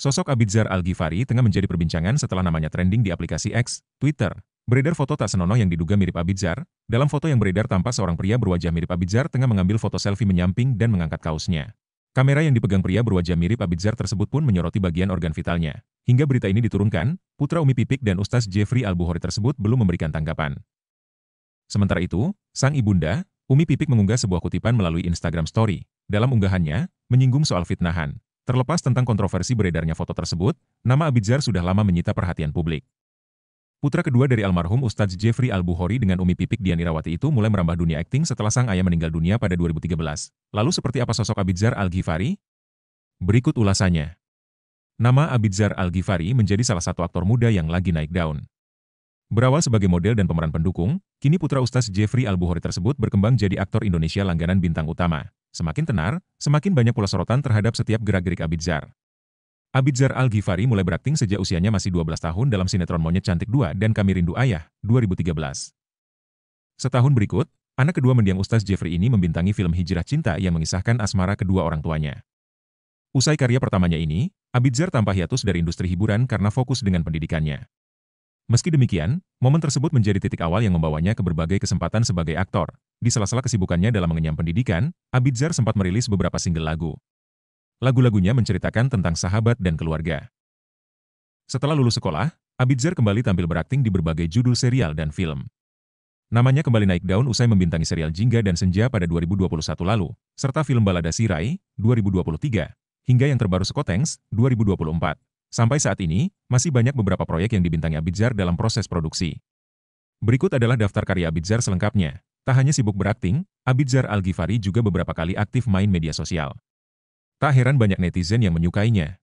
Sosok Abidzar Al-Ghifari tengah menjadi perbincangan setelah namanya trending di aplikasi X, Twitter. Beredar foto tak senonoh yang diduga mirip Abidzar, dalam foto yang beredar tampak seorang pria berwajah mirip Abidzar tengah mengambil foto selfie menyamping dan mengangkat kaosnya. Kamera yang dipegang pria berwajah mirip Abidzar tersebut pun menyoroti bagian organ vitalnya. Hingga berita ini diturunkan, putra Umi Pipik dan Ustaz Jeffrey al Hori tersebut belum memberikan tanggapan. Sementara itu, sang ibunda, Umi Pipik mengunggah sebuah kutipan melalui Instagram Story. Dalam unggahannya, menyinggung soal fitnahan. Terlepas tentang kontroversi beredarnya foto tersebut, nama Abidzar sudah lama menyita perhatian publik. Putra kedua dari almarhum Ustadz Jeffrey al buhori dengan Umi Pipik Dian Irawati itu mulai merambah dunia akting setelah sang ayah meninggal dunia pada 2013. Lalu seperti apa sosok Abidzar Al-Ghifari? Berikut ulasannya. Nama Abidzar Al-Ghifari menjadi salah satu aktor muda yang lagi naik daun. Berawal sebagai model dan pemeran pendukung, kini putra Ustaz Jeffrey al buhori tersebut berkembang jadi aktor Indonesia langganan bintang utama. Semakin tenar, semakin banyak pula sorotan terhadap setiap gerak-gerik Abidzar. Abidzar Al-Ghifari mulai berakting sejak usianya masih 12 tahun dalam sinetron Monyet Cantik 2 dan Kami Rindu Ayah, 2013. Setahun berikut, anak kedua mendiang Ustaz Jeffrey ini membintangi film Hijrah Cinta yang mengisahkan asmara kedua orang tuanya. Usai karya pertamanya ini, Abidzar tanpa hiatus dari industri hiburan karena fokus dengan pendidikannya. Meski demikian, momen tersebut menjadi titik awal yang membawanya ke berbagai kesempatan sebagai aktor, di sela-sela kesibukannya dalam mengenyam pendidikan, Abidzar sempat merilis beberapa single lagu. Lagu-lagunya menceritakan tentang sahabat dan keluarga. Setelah lulus sekolah, Abidzar kembali tampil berakting di berbagai judul serial dan film. Namanya kembali naik daun usai membintangi serial Jingga dan Senja pada 2021 lalu, serta film Balada Sirai 2023, hingga yang terbaru Sekotengs 2024. Sampai saat ini, masih banyak beberapa proyek yang dibintangi Abidzar dalam proses produksi. Berikut adalah daftar karya Abidzar selengkapnya. Tak hanya sibuk berakting, Abidzar Al-Ghifari juga beberapa kali aktif main media sosial. Tak heran banyak netizen yang menyukainya.